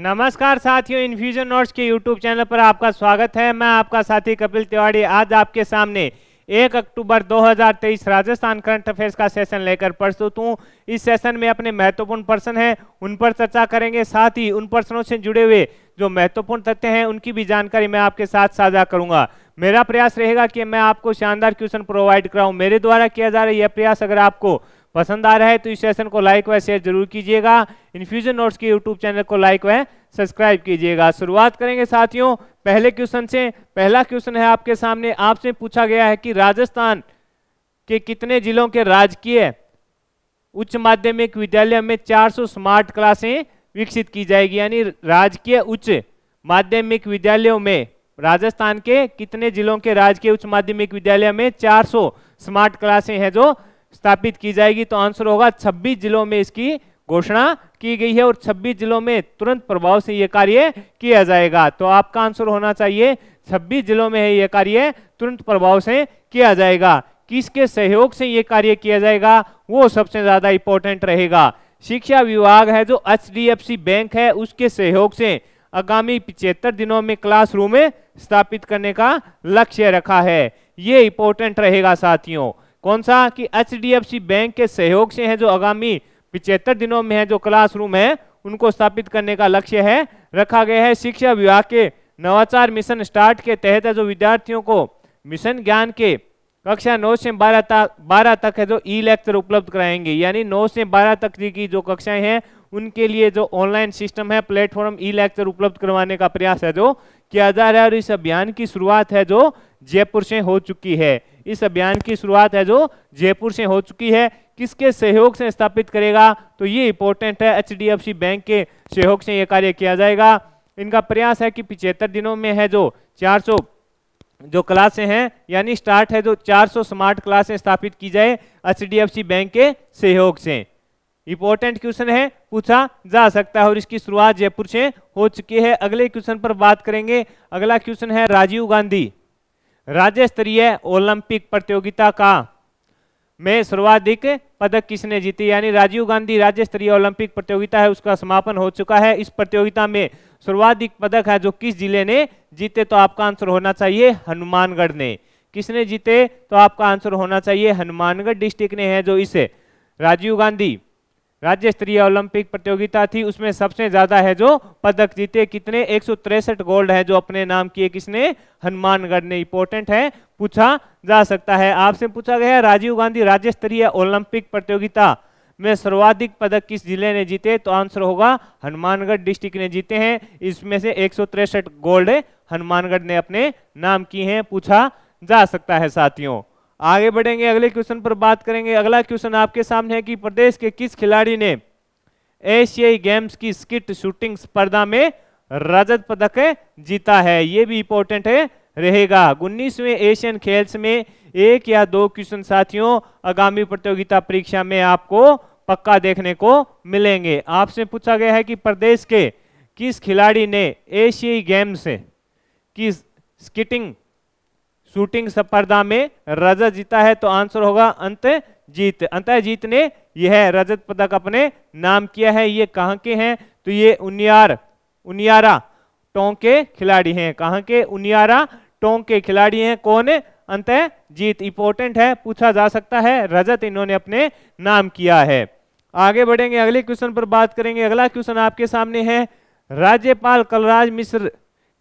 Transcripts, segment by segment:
नमस्कार साथियों infusion notes के यूट्यूब चैनल पर आपका स्वागत है मैं आपका साथी कपिल तिवाड़ी आज आपके सामने 1 अक्टूबर 2023 राजस्थान करंट अफेयर्स का सेशन लेकर प्रस्तुत हूँ इस सेशन में अपने महत्वपूर्ण पर्सन हैं उन पर चर्चा करेंगे साथ ही उन प्रश्नों से जुड़े हुए जो महत्वपूर्ण तथ्य हैं उनकी भी जानकारी मैं आपके साथ साझा करूंगा मेरा प्रयास रहेगा कि मैं आपको शानदार क्वेश्चन प्रोवाइड कराऊँ मेरे द्वारा किया जा रहा यह प्रयास अगर आपको पसंद आ रहा है तो इस सेशन को लाइक व शेयर जरूर कीजिएगा इन्फ्यूजन नोट्स के यूट्यूब चैनल को लाइक व सब्सक्राइब कीजिएगा शुरुआत करेंगे साथियों पहले क्वेश्चन से पहला क्वेश्चन है आपके सामने आपसे पूछा गया है कि राजस्थान के कितने जिलों के राजकीय उच्च माध्यमिक विद्यालय में 400 स्मार्ट क्लासें विकसित की जाएगी यानी राजकीय उच्च माध्यमिक विद्यालयों में राजस्थान के कितने जिलों के राजकीय उच्च माध्यमिक विद्यालय में 400 स्मार्ट क्लासें हैं जो स्थापित की जाएगी तो आंसर होगा 26 जिलों में इसकी घोषणा की गई है और 26 जिलों में तुरंत प्रभाव से यह कार्य किया जाएगा तो आपका आंसर होना चाहिए 26 जिलों में है यह कार्य तुरंत प्रभाव से किया जाएगा किसके सहयोग से यह कार्य किया जाएगा वो सबसे ज्यादा इंपॉर्टेंट रहेगा शिक्षा विभाग है जो एच बैंक है उसके सहयोग से आगामी पिछहत्तर दिनों में क्लासरूम स्थापित करने का लक्ष्य रखा है ये इंपॉर्टेंट रहेगा साथियों कौन सा कि एच बैंक के सहयोग से है जो आगामी पिछहत्तर दिनों में है जो क्लासरूम है उनको स्थापित करने का लक्ष्य है रखा गया है शिक्षा विभाग के नवाचार मिशन स्टार्ट के तहत जो विद्यार्थियों को मिशन ज्ञान के कक्षा नौ से बारह तक बारह तक है जो ई लेक्चर उपलब्ध कराएंगे यानी नौ से बारह तक की जो कक्षाएं हैं उनके लिए जो ऑनलाइन सिस्टम है प्लेटफॉर्म ई लेक्चर उपलब्ध करवाने का प्रयास है जो किया जा रहा है और इस अभियान की शुरुआत है जो जयपुर से हो चुकी है इस अभियान की शुरुआत है जो जयपुर से हो चुकी है किसके सहयोग से स्थापित करेगा तो ये इंपॉर्टेंट है एच बैंक के सहयोग से ये कार्य किया जाएगा इनका प्रयास है कि पिछहत्तर दिनों में है जो 400 जो क्लासें हैं यानी स्टार्ट है जो 400 स्मार्ट क्लासें स्थापित की जाए एच बैंक के सहयोग से इंपॉर्टेंट क्वेश्चन है पूछा जा सकता है और इसकी शुरुआत जयपुर से हो चुकी है अगले क्वेश्चन पर बात करेंगे अगला क्वेश्चन है राजीव गांधी राज्य स्तरीय ओलंपिक प्रतियोगिता का में सर्वाधिक पदक किसने जीते यानी राजीव गांधी राज्य स्तरीय ओलंपिक प्रतियोगिता है उसका समापन हो चुका है इस प्रतियोगिता में सर्वाधिक पदक है जो किस जिले ने जीते तो आपका आंसर होना चाहिए हनुमानगढ़ ने किसने जीते तो आपका आंसर होना चाहिए हनुमानगढ़ डिस्ट्रिक्ट ने है जो इसे राजीव गांधी राज्य स्तरीय ओलंपिक प्रतियोगिता थी उसमें सबसे ज्यादा है जो पदक जीते कितने एक गोल्ड है जो अपने नाम किए किसने हनुमानगढ़ ने इंपोर्टेंट है पूछा जा सकता है आपसे पूछा गया राजीव गांधी राज्य स्तरीय ओलंपिक प्रतियोगिता में सर्वाधिक पदक किस जिले ने जीते तो आंसर होगा हनुमानगढ़ डिस्ट्रिक्ट ने जीते हैं इसमें से एक गोल्ड हनुमानगढ़ ने अपने नाम किए हैं पूछा जा सकता है साथियों आगे बढ़ेंगे अगले क्वेश्चन पर बात करेंगे अगला क्वेश्चन आपके सामने है कि प्रदेश के किस खिलाड़ी ने एशियाई गेम्स की स्किट शूटिंग स्पर्धा में रजत पदक जीता है ये भी इंपॉर्टेंट है रहेगा उन्नीसवें एशियन खेल्स में एक या दो क्वेश्चन साथियों आगामी प्रतियोगिता परीक्षा में आपको पक्का देखने को मिलेंगे आपसे पूछा गया है कि प्रदेश के किस खिलाड़ी ने एशियाई गेम्स की स्किटिंग शूटिंग स्पर्धा में रजत जीता है तो आंसर होगा अंत जीत जीत ने यह रजत पदक अपने नाम किया है ये कहां के हैं तो ये उनियार उनियारा टोंग के खिलाड़ी हैं कहां के उनियारा टोंग के खिलाड़ी हैं कौन अंत जीत इंपोर्टेंट है पूछा जा सकता है रजत इन्होंने अपने नाम किया है आगे बढ़ेंगे अगले क्वेश्चन पर बात करेंगे अगला क्वेश्चन आपके सामने है राज्यपाल कलराज मिश्र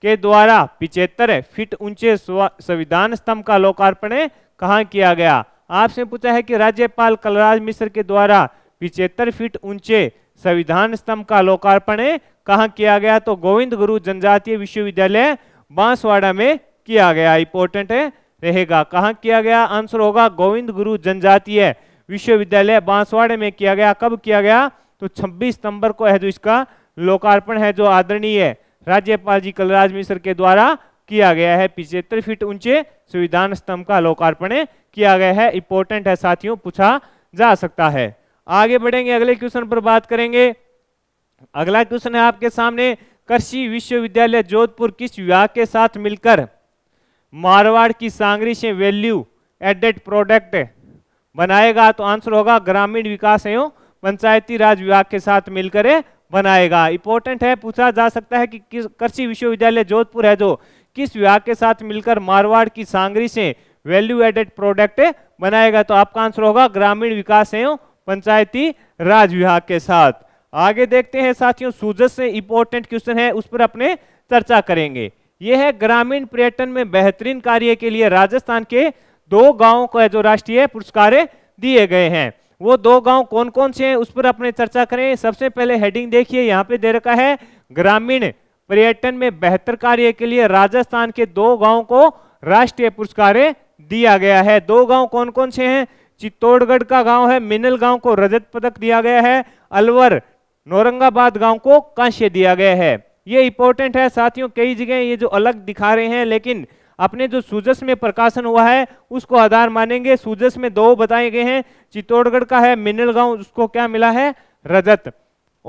के द्वारा पिछहत्तर फीट ऊंचे संविधान स्तंभ का लोकार्पण कहा किया गया आपसे पूछा है कि राज्यपाल कलराज मिश्र के द्वारा पिछहत्तर फीट ऊंचे संविधान स्तंभ का लोकार्पण कहा किया गया तो गोविंद गुरु जनजातीय विश्वविद्यालय बांसवाड़ा में किया गया इंपोर्टेंट रहेगा कहाँ किया गया आंसर होगा गोविंद गुरु जनजातीय विश्वविद्यालय बांसवाड़े में किया गया कब किया गया तो 26 सितंबर को है जो इसका लोकार्पण है जो आदरणीय राज्यपाल जी कलराज मिश्र के द्वारा किया गया है पिछहत्तर फीट ऊंचे संविधान स्तंभ का लोकार्पण किया गया है इंपोर्टेंट है साथियों पूछा जा सकता है आगे बढ़ेंगे अगले क्वेश्चन पर बात करेंगे अगला क्वेश्चन है आपके सामने कृषि विश्वविद्यालय जोधपुर किस विभाग के साथ मिलकर मारवाड़ की सांगरी से वैल्यू एडेड प्रोडक्ट बनाएगा तो आंसर होगा ग्रामीण विकास एवं पंचायती राज विभाग के साथ मिलकर बनाएगा इंपॉर्टेंट है पूछा जा सकता है कि किस कृषि विश्वविद्यालय जोधपुर है जो किस विभाग के साथ मिलकर मारवाड़ की सांगरी से वैल्यू एडेड प्रोडक्ट बनाएगा तो आपका आंसर होगा ग्रामीण विकास एवं पंचायती राज विभाग के साथ आगे देखते हैं साथियों सूजस से इंपॉर्टेंट क्वेश्चन है उस पर अपने चर्चा करेंगे यह है ग्रामीण पर्यटन में बेहतरीन कार्य के लिए राजस्थान के दो गांवों को जो राष्ट्रीय पुरस्कार दिए गए हैं वो दो गांव कौन कौन से हैं उस पर अपने चर्चा करें सबसे पहले हेडिंग देखिए यहाँ पे दे रखा है ग्रामीण पर्यटन में बेहतर कार्य के लिए राजस्थान के दो गांव को राष्ट्रीय पुरस्कार दिया गया है दो गांव कौन कौन से हैं चित्तौड़गढ़ का गांव है मिनल गांव को रजत पदक दिया गया है अलवर नौरंगाबाद गांव को कांश्य दिया गया है ये इंपॉर्टेंट है साथियों कई जगह ये जो अलग दिखा रहे हैं लेकिन अपने जो सूजस में प्रकाशन हुआ है उसको आधार मानेंगे सूजस में दो बताए गए हैं चित्तौड़गढ़ का है मिनल गांव उसको क्या मिला है रजत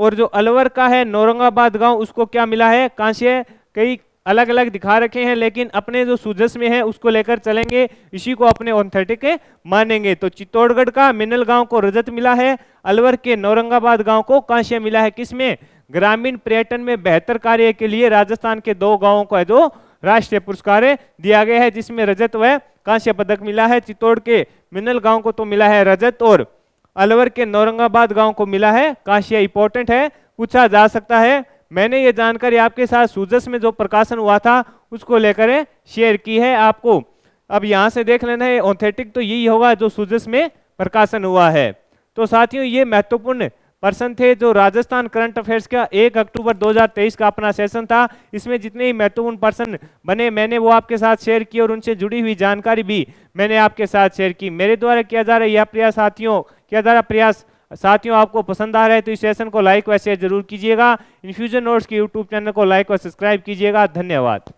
और जो अलवर का है नौरंगाबाद गांव उसको क्या मिला है कांस्य कई अलग अलग दिखा रखे हैं लेकिन अपने जो सूजस में है उसको लेकर चलेंगे इसी को अपने ऑन्थेटिक मानेंगे तो चित्तौड़गढ़ का मिनल गांव को रजत मिला है अलवर के नौरंगाबाद गांव को कांस्य मिला है किसमें ग्रामीण पर्यटन में बेहतर कार्य के लिए राजस्थान के दो गांवों को है जो राष्ट्रीय पुरस्कार दिया गया है जिसमें रजत व कांस्य पदक मिला है चित्तौड़ के मिनल गांव को तो मिला है रजत और अलवर के नौरंगाबाद गांव को मिला है कांस्य इंपॉर्टेंट है पूछा जा सकता है मैंने ये जानकारी आपके साथ सूजस में जो प्रकाशन हुआ था उसको लेकर शेयर की है आपको अब यहाँ से देख लेना है ऑथेटिक तो यही होगा जो सूजस में प्रकाशन हुआ है तो साथियों ये महत्वपूर्ण पर्सन थे जो राजस्थान करंट अफेयर्स का 1 अक्टूबर 2023 का अपना सेशन था इसमें जितने ही महत्वपूर्ण पर्सन बने मैंने वो आपके साथ शेयर की और उनसे जुड़ी हुई जानकारी भी मैंने आपके साथ शेयर की मेरे द्वारा किया जा रहा यह प्रयास साथियों किया जा रहा प्रयास साथियों आपको पसंद आ रहा है तो इस सेशन को लाइक व शेयर जरूर कीजिएगा इन्फ्यूजन नोट्स के यूट्यूब चैनल को लाइक व सब्सक्राइब कीजिएगा धन्यवाद